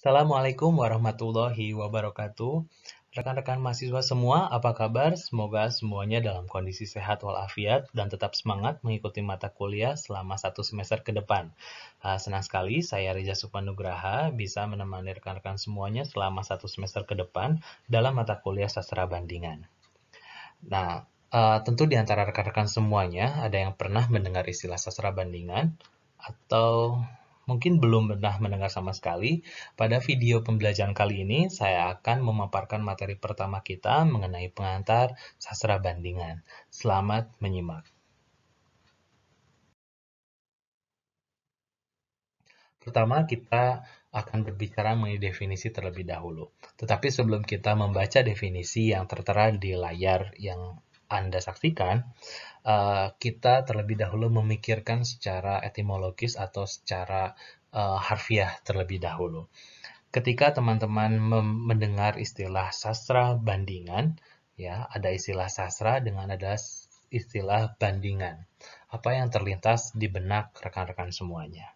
Assalamualaikum warahmatullahi wabarakatuh. Rekan-rekan mahasiswa semua, apa kabar? Semoga semuanya dalam kondisi sehat walafiat dan tetap semangat mengikuti mata kuliah selama satu semester ke depan. Ah, senang sekali saya Reza Supanugraha bisa menemani rekan-rekan semuanya selama satu semester ke depan dalam mata kuliah sastra bandingan. Nah, ah, tentu di antara rekan-rekan semuanya ada yang pernah mendengar istilah sastra bandingan atau mungkin belum pernah mendengar sama sekali, pada video pembelajaran kali ini saya akan memaparkan materi pertama kita mengenai pengantar sastra bandingan. Selamat menyimak. Pertama, kita akan berbicara mengenai definisi terlebih dahulu. Tetapi sebelum kita membaca definisi yang tertera di layar yang Anda saksikan, Eh, kita terlebih dahulu memikirkan secara etimologis atau secara uh, harfiah terlebih dahulu. Ketika teman-teman mendengar istilah sastra bandingan, ya ada istilah sastra dengan ada istilah bandingan. Apa yang terlintas di benak rekan-rekan semuanya?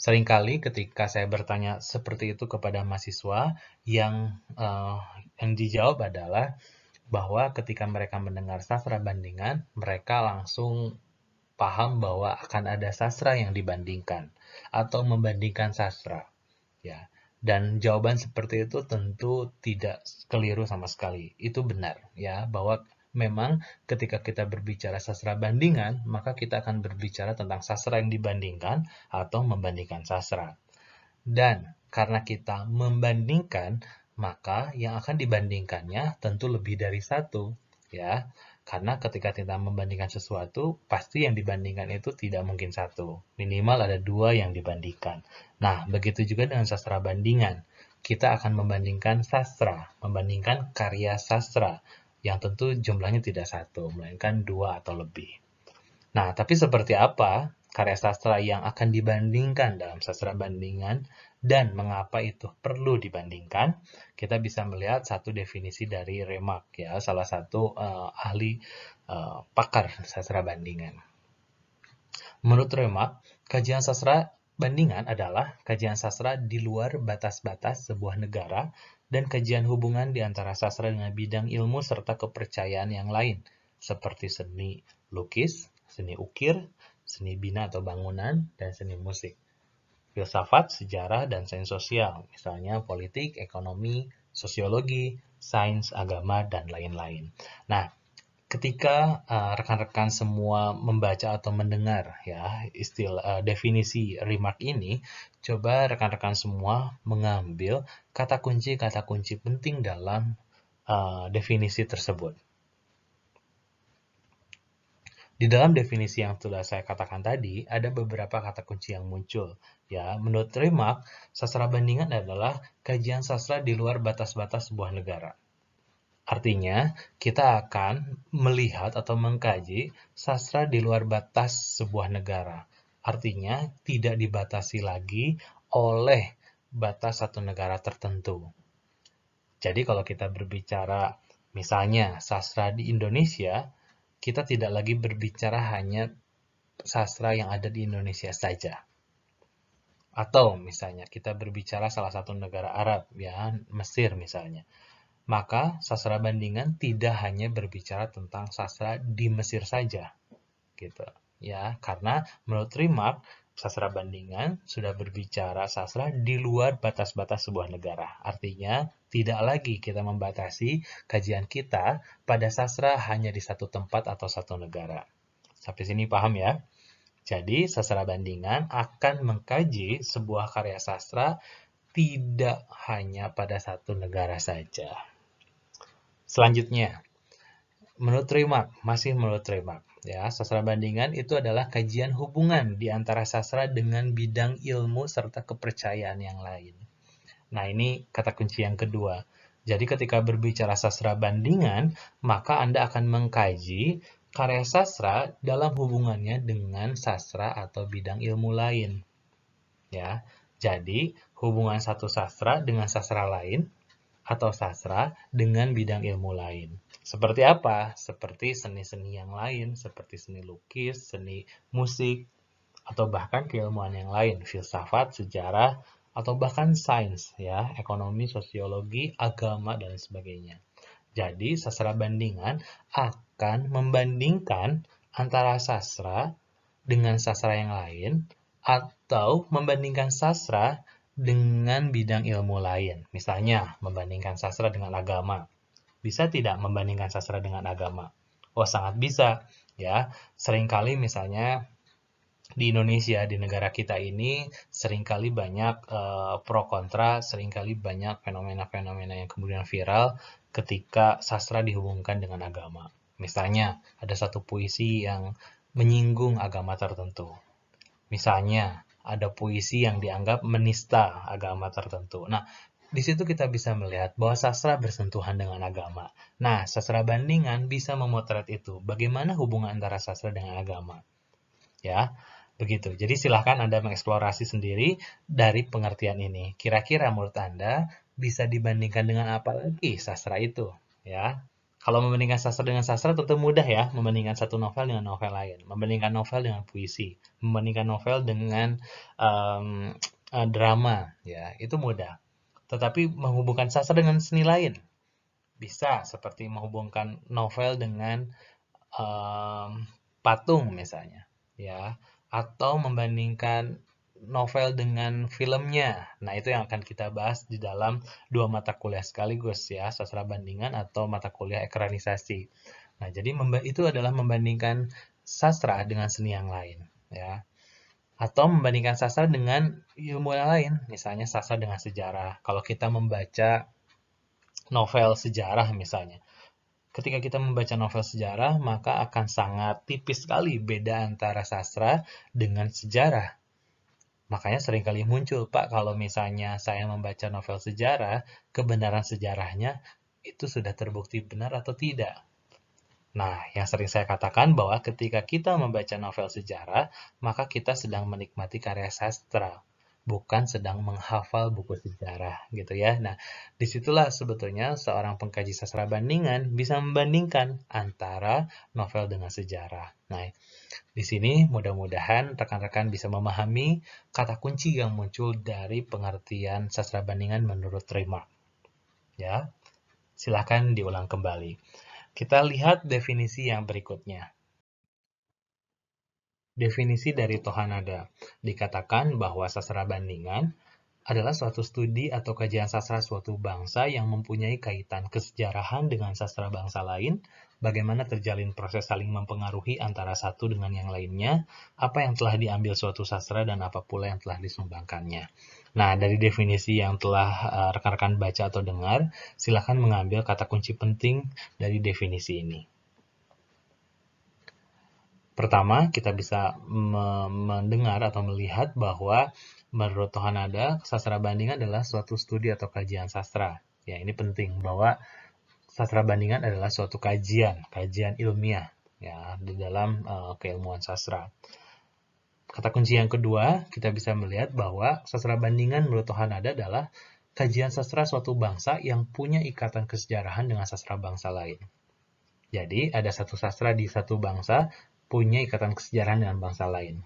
Seringkali ketika saya bertanya seperti itu kepada mahasiswa, yang uh, yang dijawab adalah bahwa ketika mereka mendengar sastra bandingan, mereka langsung paham bahwa akan ada sastra yang dibandingkan atau membandingkan sastra. Ya. Dan jawaban seperti itu tentu tidak keliru sama sekali. Itu benar ya bahwa memang ketika kita berbicara sastra bandingan, maka kita akan berbicara tentang sastra yang dibandingkan atau membandingkan sastra. Dan karena kita membandingkan, maka yang akan dibandingkannya tentu lebih dari satu, ya. Karena ketika kita membandingkan sesuatu, pasti yang dibandingkan itu tidak mungkin satu. Minimal ada dua yang dibandingkan. Nah, begitu juga dengan sastra bandingan. Kita akan membandingkan sastra, membandingkan karya sastra, yang tentu jumlahnya tidak satu, melainkan dua atau lebih. Nah, tapi seperti apa karya sastra yang akan dibandingkan dalam sastra bandingan dan mengapa itu perlu dibandingkan, kita bisa melihat satu definisi dari Remak, ya, salah satu uh, ahli uh, pakar sastra bandingan. Menurut Remak, kajian sastra bandingan adalah kajian sastra di luar batas-batas sebuah negara dan kajian hubungan di antara sastra dengan bidang ilmu serta kepercayaan yang lain, seperti seni lukis, seni ukir, seni bina atau bangunan, dan seni musik. Filsafat, sejarah, dan sains sosial, misalnya politik, ekonomi, sosiologi, sains, agama, dan lain-lain. Nah, ketika eh, rekan-rekan uh, semua membaca atau mendengar ya istilah uh, definisi remark ini, coba rekan-rekan semua mengambil kata kunci-kata kunci penting dalam uh, definisi tersebut. Di dalam definisi yang sudah saya katakan tadi, ada beberapa kata kunci yang muncul. Ya, menurut Remark, sastra bandingan adalah kajian sastra di luar batas-batas sebuah negara. Artinya, kita akan melihat atau mengkaji sastra di luar batas sebuah negara. Artinya, tidak dibatasi lagi oleh batas satu negara tertentu. Jadi, kalau kita berbicara misalnya sastra di Indonesia, kita tidak lagi berbicara hanya sastra yang ada di Indonesia saja. Atau misalnya kita berbicara salah satu negara Arab, ya Mesir misalnya. Maka sastra bandingan tidak hanya berbicara tentang sastra di Mesir saja. Gitu. Ya, karena menurut Remark, sastra bandingan sudah berbicara sastra di luar batas-batas sebuah negara. Artinya, tidak lagi kita membatasi kajian kita pada sastra hanya di satu tempat atau satu negara. Sampai sini paham ya? Jadi, sastra bandingan akan mengkaji sebuah karya sastra tidak hanya pada satu negara saja. Selanjutnya, menurut Remark, masih menurut Remark. Ya, sastra bandingan itu adalah kajian hubungan di antara sastra dengan bidang ilmu serta kepercayaan yang lain. Nah, ini kata kunci yang kedua. Jadi ketika berbicara sastra bandingan, maka Anda akan mengkaji karya sastra dalam hubungannya dengan sastra atau bidang ilmu lain. Ya. Jadi, hubungan satu sastra dengan sastra lain atau sastra dengan bidang ilmu lain. Seperti apa? Seperti seni-seni yang lain, seperti seni lukis, seni musik, atau bahkan keilmuan yang lain, filsafat, sejarah, atau bahkan sains, ya, ekonomi, sosiologi, agama, dan sebagainya. Jadi, sastra bandingan akan membandingkan antara sastra dengan sastra yang lain atau membandingkan sastra dengan bidang ilmu lain. Misalnya, membandingkan sastra dengan agama bisa tidak membandingkan sastra dengan agama? Oh, sangat bisa. Ya, seringkali misalnya di Indonesia, di negara kita ini seringkali banyak eh, pro kontra, seringkali banyak fenomena-fenomena yang kemudian viral ketika sastra dihubungkan dengan agama. Misalnya, ada satu puisi yang menyinggung agama tertentu. Misalnya, ada puisi yang dianggap menista agama tertentu. Nah, di situ kita bisa melihat bahwa sastra bersentuhan dengan agama. Nah, sastra bandingan bisa memotret itu. Bagaimana hubungan antara sastra dengan agama? Ya, begitu. Jadi silahkan Anda mengeksplorasi sendiri dari pengertian ini. Kira-kira menurut Anda bisa dibandingkan dengan apa lagi sastra itu? Ya, kalau membandingkan sastra dengan sastra tentu mudah ya, membandingkan satu novel dengan novel lain, membandingkan novel dengan puisi, membandingkan novel dengan um, drama, ya itu mudah tetapi menghubungkan sastra dengan seni lain. Bisa seperti menghubungkan novel dengan um, patung misalnya, ya, atau membandingkan novel dengan filmnya. Nah, itu yang akan kita bahas di dalam dua mata kuliah sekaligus ya, sastra bandingan atau mata kuliah ekranisasi. Nah, jadi itu adalah membandingkan sastra dengan seni yang lain, ya atau membandingkan sastra dengan ilmu yang lain, misalnya sastra dengan sejarah. Kalau kita membaca novel sejarah misalnya, ketika kita membaca novel sejarah, maka akan sangat tipis sekali beda antara sastra dengan sejarah. Makanya seringkali muncul, Pak, kalau misalnya saya membaca novel sejarah, kebenaran sejarahnya itu sudah terbukti benar atau tidak. Nah, yang sering saya katakan bahwa ketika kita membaca novel sejarah, maka kita sedang menikmati karya sastra, bukan sedang menghafal buku sejarah gitu ya. Nah, disitulah sebetulnya seorang pengkaji sastra bandingan bisa membandingkan antara novel dengan sejarah. Nah, di sini mudah-mudahan rekan-rekan bisa memahami kata kunci yang muncul dari pengertian sastra bandingan menurut Remark. Ya, silahkan diulang kembali. Kita lihat definisi yang berikutnya. Definisi dari Tohanada dikatakan bahwa sastra bandingan adalah suatu studi atau kajian sastra suatu bangsa yang mempunyai kaitan kesejarahan dengan sastra bangsa lain bagaimana terjalin proses saling mempengaruhi antara satu dengan yang lainnya, apa yang telah diambil suatu sastra dan apa pula yang telah disumbangkannya. Nah, dari definisi yang telah eh, rekan-rekan uh, baca atau dengar, silakan mengambil kata kunci penting dari definisi ini. Pertama, kita bisa me mendengar atau melihat bahwa menurut Tohanada, sastra banding adalah suatu studi atau kajian sastra. Ya, ini penting bahwa sastra bandingan adalah suatu kajian, kajian ilmiah ya di dalam uh, keilmuan sastra. Kata kunci yang kedua, kita bisa melihat bahwa sastra bandingan menurut Tuhan ada adalah kajian sastra suatu bangsa yang punya ikatan kesejarahan dengan sastra bangsa lain. Jadi, ada satu sastra di satu bangsa punya ikatan kesejarahan dengan bangsa lain.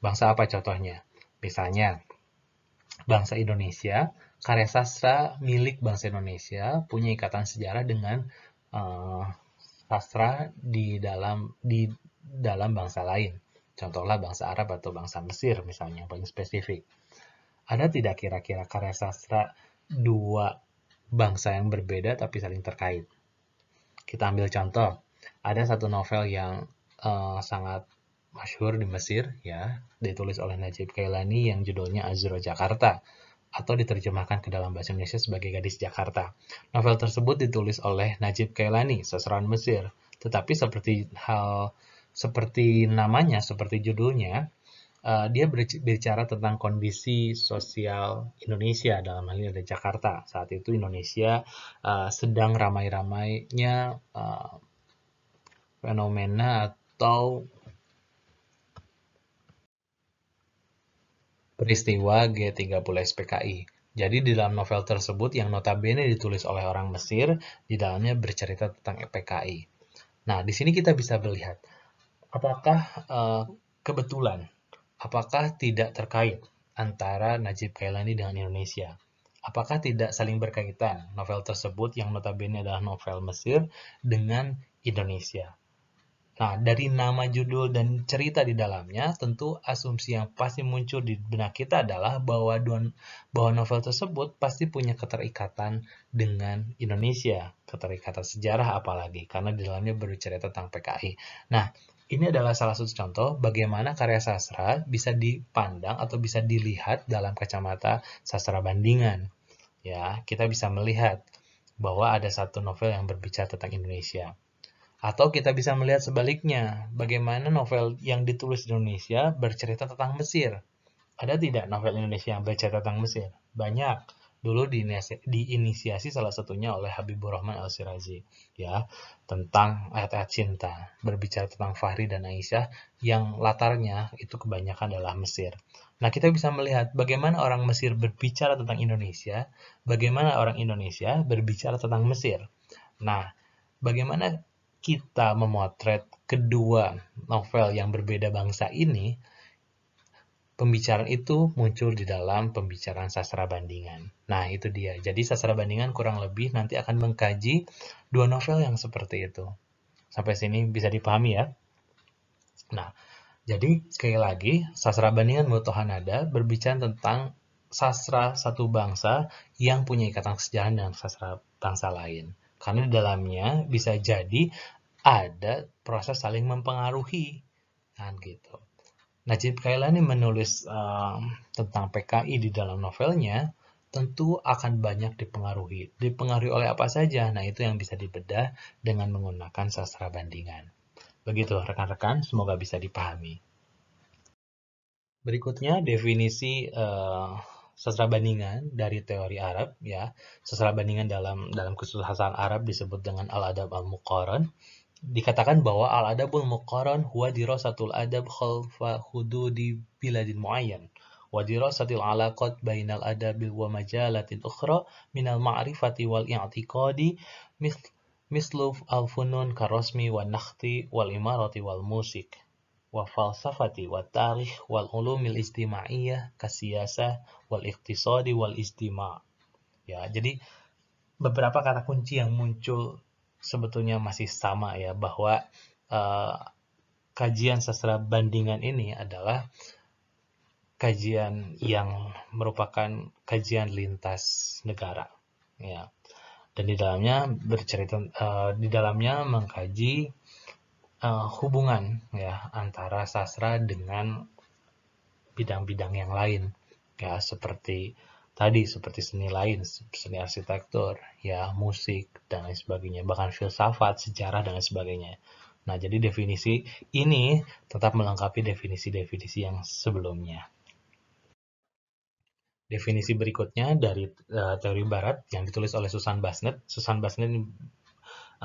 Bangsa apa contohnya? Misalnya, bangsa Indonesia, karya sastra milik bangsa Indonesia punya ikatan sejarah dengan uh, sastra di dalam di dalam bangsa lain. Contohlah bangsa Arab atau bangsa Mesir misalnya yang paling spesifik. Ada tidak kira-kira karya sastra dua bangsa yang berbeda tapi saling terkait? Kita ambil contoh. Ada satu novel yang uh, sangat masyhur di Mesir ya, ditulis oleh Najib Kailani yang judulnya Azuro Jakarta atau diterjemahkan ke dalam bahasa Indonesia sebagai Gadis Jakarta. Novel tersebut ditulis oleh Najib Kailani, sasaran Mesir. Tetapi seperti hal seperti namanya, seperti judulnya, eh, dia berbicara tentang kondisi sosial Indonesia dalam hal ini ada Jakarta. Saat itu Indonesia uh, sedang ramai-ramainya uh, fenomena atau peristiwa G30 SPKI. Jadi di dalam novel tersebut yang notabene ditulis oleh orang Mesir, di dalamnya bercerita tentang PKI. Nah, di sini kita bisa melihat apakah uh, kebetulan, apakah tidak terkait antara Najib Kailani dengan Indonesia. Apakah tidak saling berkaitan novel tersebut yang notabene adalah novel Mesir dengan Indonesia. Nah, dari nama judul dan cerita di dalamnya, tentu asumsi yang pasti muncul di benak kita adalah bahwa don, bahwa novel tersebut pasti punya keterikatan dengan Indonesia, keterikatan sejarah apalagi karena di dalamnya bercerita tentang PKI. Nah, ini adalah salah satu contoh bagaimana karya sastra bisa dipandang atau bisa dilihat dalam kacamata sastra bandingan. Ya, kita bisa melihat bahwa ada satu novel yang berbicara tentang Indonesia. Atau kita bisa melihat sebaliknya, bagaimana novel yang ditulis di Indonesia bercerita tentang Mesir. Ada tidak novel Indonesia yang bercerita tentang Mesir? Banyak. Dulu diinisiasi salah satunya oleh Habibur Rahman Al-Sirazi, ya, tentang ayat-ayat cinta, berbicara tentang Fahri dan Aisyah yang latarnya itu kebanyakan adalah Mesir. Nah, kita bisa melihat bagaimana orang Mesir berbicara tentang Indonesia, bagaimana orang Indonesia berbicara tentang Mesir. Nah, bagaimana kita memotret kedua novel yang berbeda bangsa ini, pembicaraan itu muncul di dalam pembicaraan sastra bandingan. Nah, itu dia. Jadi sastra bandingan kurang lebih nanti akan mengkaji dua novel yang seperti itu. Sampai sini bisa dipahami ya. Nah, jadi sekali lagi, sastra bandingan Moto Hanada berbicara tentang sastra satu bangsa yang punya ikatan sejarah dengan sastra bangsa lain. Karena di dalamnya bisa jadi ada proses saling mempengaruhi kan gitu. Najib Kailani menulis uh, tentang PKI di dalam novelnya tentu akan banyak dipengaruhi. Dipengaruhi oleh apa saja? Nah, itu yang bisa dibedah dengan menggunakan sastra bandingan. Begitu rekan-rekan, semoga bisa dipahami. Berikutnya definisi uh, sastra bandingan dari teori Arab ya. Sastra bandingan dalam dalam kesusahan Arab disebut dengan al-adab al-muqaran. Dikatakan bahwa al-adabul muqaran huwa dirasatul adab khalfa hududi biladin muayyan wa dirasatil alaqat bainal adabil wa majalatin ukhra minal ma'rifati wal i'tiqadi mislu al-funun karosmi wa nakhti wal imarati wal musik ulumil istimaiyah kasiyasa wal Kasiasa, wal istima ya jadi beberapa kata kunci yang muncul sebetulnya masih sama ya bahwa uh, kajian sastra bandingan ini adalah kajian yang merupakan kajian lintas negara ya dan di dalamnya bercerita uh, di dalamnya mengkaji uh, hubungan ya antara sastra dengan bidang-bidang yang lain ya seperti tadi seperti seni lain seni arsitektur ya musik dan lain sebagainya bahkan filsafat sejarah dan lain sebagainya nah jadi definisi ini tetap melengkapi definisi-definisi yang sebelumnya definisi berikutnya dari uh, teori barat yang ditulis oleh Susan Basnet Susan Basnet uh,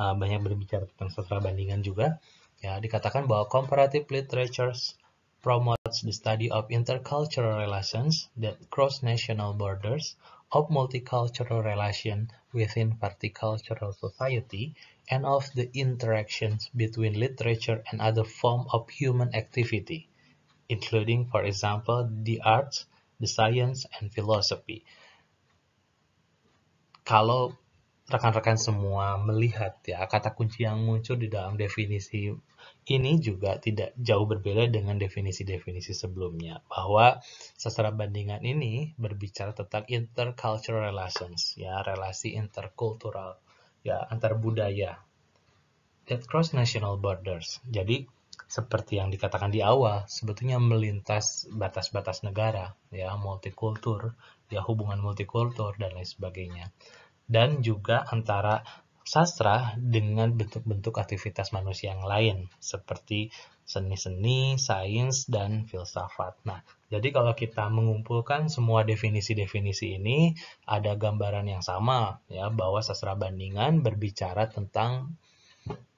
eh, banyak berbicara tentang sastra bandingan juga Ya, dikatakan bahwa comparative literatures promotes the study of intercultural relations that cross national borders of multicultural relation within particular society and of the interactions between literature and other form of human activity, including, for example, the arts, the science, and philosophy. Kalau rekan-rekan semua melihat ya kata kunci yang muncul di dalam definisi ini juga tidak jauh berbeda dengan definisi-definisi sebelumnya, bahwa sastra bandingan ini berbicara tentang intercultural relations, ya, relasi interkultural, ya, antar budaya that cross national borders. Jadi, seperti yang dikatakan di awal, sebetulnya melintas batas-batas negara, ya, multikultur, ya, hubungan multikultur dan lain sebagainya. Dan juga antara sastra dengan bentuk-bentuk aktivitas manusia yang lain seperti seni-seni, sains, dan filsafat. Nah, jadi kalau kita mengumpulkan semua definisi-definisi ini ada gambaran yang sama ya bahwa sastra bandingan berbicara tentang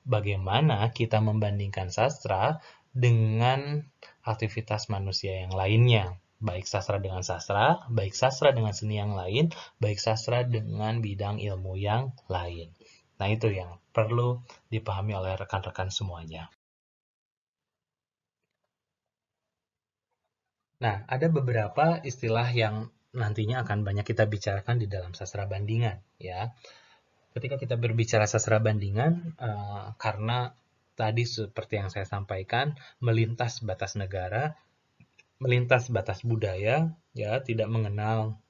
bagaimana kita membandingkan sastra dengan aktivitas manusia yang lainnya baik sastra dengan sastra, baik sastra dengan seni yang lain, baik sastra dengan bidang ilmu yang lain. Nah, itu yang perlu dipahami oleh rekan-rekan semuanya. Nah, ada beberapa istilah yang nantinya akan banyak kita bicarakan di dalam sastra bandingan, ya. Ketika kita berbicara sastra bandingan, eh, karena tadi seperti yang saya sampaikan, melintas batas negara, melintas batas budaya, ya, tidak mengenal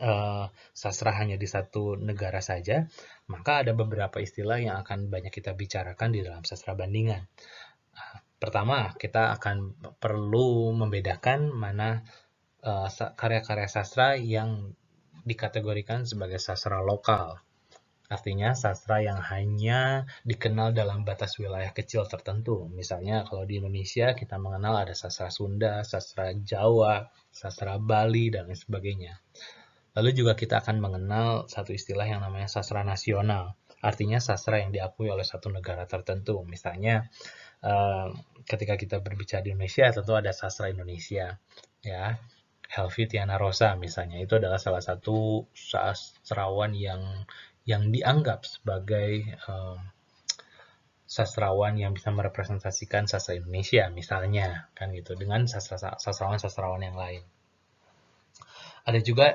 uh, sastra hanya di satu negara saja, maka ada beberapa istilah yang akan banyak kita bicarakan di dalam sastra bandingan. Ah, pertama, kita akan perlu membedakan mana eh, karya-karya sastra yang dikategorikan sebagai sastra lokal. Artinya sastra yang hanya dikenal dalam batas wilayah kecil tertentu. Misalnya kalau di Indonesia kita mengenal ada sastra Sunda, sastra Jawa, sastra Bali, dan lain sebagainya. Lalu juga kita akan mengenal satu istilah yang namanya sastra nasional, artinya sastra yang diakui oleh satu negara tertentu. Misalnya eh, ketika kita berbicara di Indonesia tentu ada sastra Indonesia, ya. Helvi Tiana Rosa misalnya itu adalah salah satu sastrawan yang yang dianggap sebagai eh, sastrawan yang bisa merepresentasikan sastra Indonesia misalnya kan gitu dengan sastrawan-sastrawan yang lain. Ada juga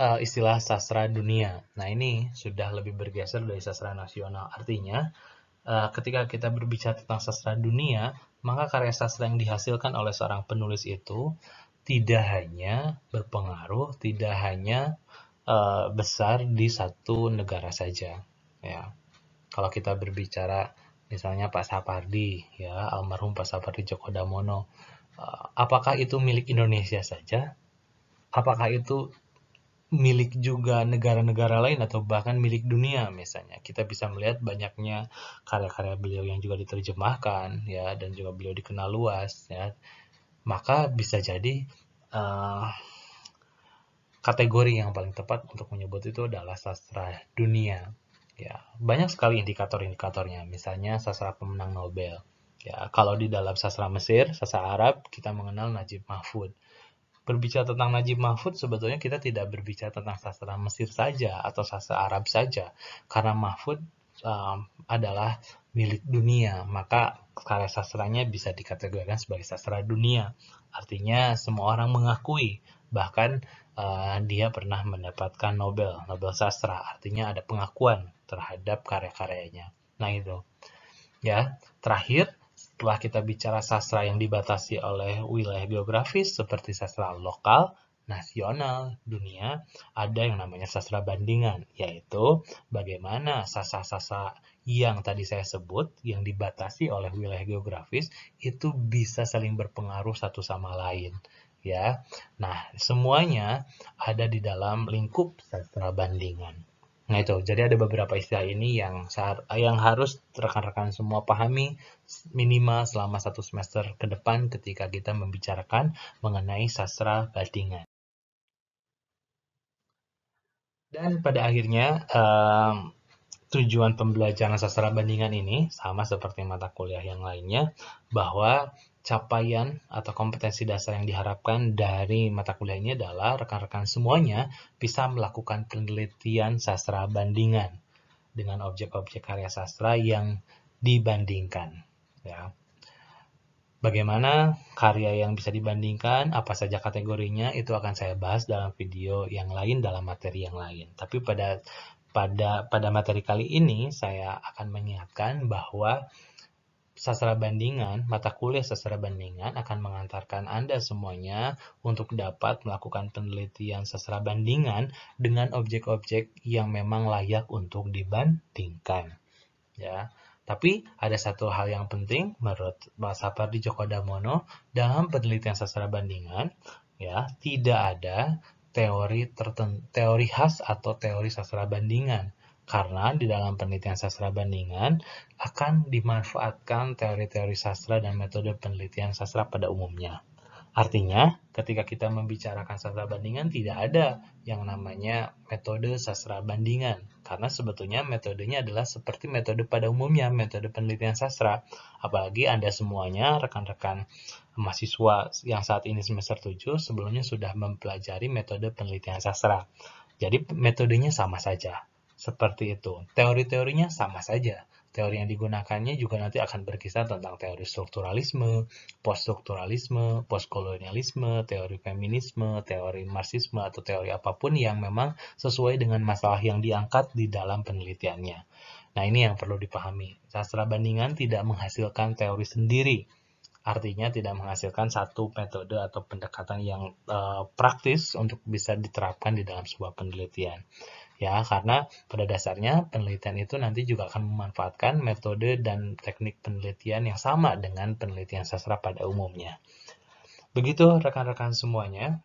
uh, istilah sastra dunia. Nah, ini sudah lebih bergeser dari sastra nasional. Artinya, uh, ketika kita berbicara tentang sastra dunia, maka karya sastra yang dihasilkan oleh seorang penulis itu tidak hanya berpengaruh, tidak hanya uh, besar di satu negara saja. Ya, kalau kita berbicara misalnya Pak Sapardi, ya almarhum Pak Sapardi Djoko Damono, uh, apakah itu milik Indonesia saja? Apakah itu milik juga negara-negara lain atau bahkan milik dunia misalnya. Kita bisa melihat banyaknya karya-karya beliau yang juga diterjemahkan ya dan juga beliau dikenal luas ya. Maka bisa jadi uh, kategori yang paling tepat untuk menyebut itu adalah sastra dunia. Ya, banyak sekali indikator-indikatornya. Misalnya sastra pemenang Nobel. Ya, kalau di dalam sastra Mesir, sastra Arab, kita mengenal Najib Mahfud berbicara tentang Najib Mahfud sebetulnya kita tidak berbicara tentang sastra Mesir saja atau sastra Arab saja karena Mahfud um, adalah milik dunia maka karya sastranya bisa dikategorikan sebagai sastra dunia artinya semua orang mengakui bahkan uh, dia pernah mendapatkan Nobel Nobel sastra artinya ada pengakuan terhadap karya-karyanya nah itu ya terakhir setelah kita bicara sastra yang dibatasi oleh wilayah geografis seperti sastra lokal, nasional, dunia, ada yang namanya sastra bandingan, yaitu bagaimana sastra-sastra yang tadi saya sebut, yang dibatasi oleh wilayah geografis, itu bisa saling berpengaruh satu sama lain. ya. Nah, semuanya ada di dalam lingkup sastra bandingan. Nah itu, jadi ada beberapa istilah ini yang yang harus rekan-rekan semua pahami minimal selama satu semester ke depan ketika kita membicarakan mengenai sastra Gadingan. Dan pada akhirnya, um, tujuan pembelajaran sastra bandingan ini sama seperti mata kuliah yang lainnya bahwa capaian atau kompetensi dasar yang diharapkan dari mata kuliah ini adalah rekan-rekan semuanya bisa melakukan penelitian sastra bandingan dengan objek-objek karya sastra yang dibandingkan. Ya. Bagaimana karya yang bisa dibandingkan, apa saja kategorinya, itu akan saya bahas dalam video yang lain, dalam materi yang lain. Tapi pada pada pada materi kali ini saya akan mengingatkan bahwa sastra bandingan, mata kuliah sastra bandingan akan mengantarkan Anda semuanya untuk dapat melakukan penelitian sastra bandingan dengan objek-objek yang memang layak untuk dibandingkan. Ya. Tapi ada satu hal yang penting menurut Mas Sapardi Djoko Damono dalam penelitian sastra bandingan, ya, tidak ada teori tertentu, teori khas atau teori sastra bandingan karena di dalam penelitian sastra bandingan akan dimanfaatkan teori-teori sastra dan metode penelitian sastra pada umumnya. Artinya, ketika kita membicarakan sastra bandingan tidak ada yang namanya metode sastra bandingan karena sebetulnya metodenya adalah seperti metode pada umumnya, metode penelitian sastra. Apalagi Anda semuanya rekan-rekan mahasiswa yang saat ini semester 7 sebelumnya sudah mempelajari metode penelitian sastra. Jadi metodenya sama saja, seperti itu. Teori-teorinya sama saja. Teori yang digunakannya juga nanti akan berkisar tentang teori strukturalisme, poststrukturalisme, postkolonialisme, teori feminisme, teori marxisme, atau teori apapun yang memang sesuai dengan masalah yang diangkat di dalam penelitiannya. Nah, ini yang perlu dipahami. Sastra bandingan tidak menghasilkan teori sendiri, artinya tidak menghasilkan satu metode atau pendekatan yang uh, praktis untuk bisa diterapkan di dalam sebuah penelitian ya karena pada dasarnya penelitian itu nanti juga akan memanfaatkan metode dan teknik penelitian yang sama dengan penelitian sastra pada umumnya. Begitu rekan-rekan semuanya.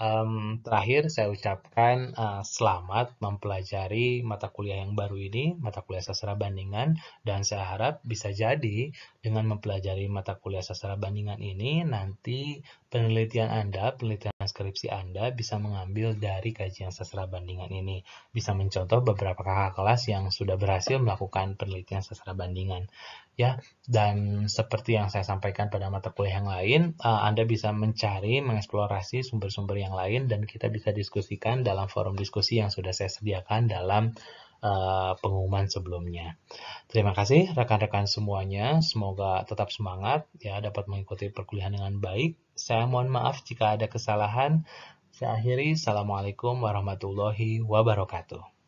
Um, terakhir saya ucapkan uh, selamat mempelajari mata kuliah yang baru ini, mata kuliah sastra bandingan, dan saya harap bisa jadi dengan mempelajari mata kuliah sastra bandingan ini nanti penelitian Anda, penelitian skripsi Anda bisa mengambil dari kajian sastra bandingan ini. Bisa mencontoh beberapa kakak kelas yang sudah berhasil melakukan penelitian sastra bandingan. Ya, dan seperti yang saya sampaikan pada mata kuliah yang lain, eh, Anda bisa mencari, mengeksplorasi sumber-sumber yang lain dan kita bisa diskusikan dalam forum diskusi yang sudah saya sediakan dalam Eh, pengumuman sebelumnya. Terima kasih rekan-rekan semuanya. Semoga tetap semangat ya dapat mengikuti perkuliahan dengan baik. Saya mohon maaf jika ada kesalahan. Saya akhiri. Assalamualaikum warahmatullahi wabarakatuh.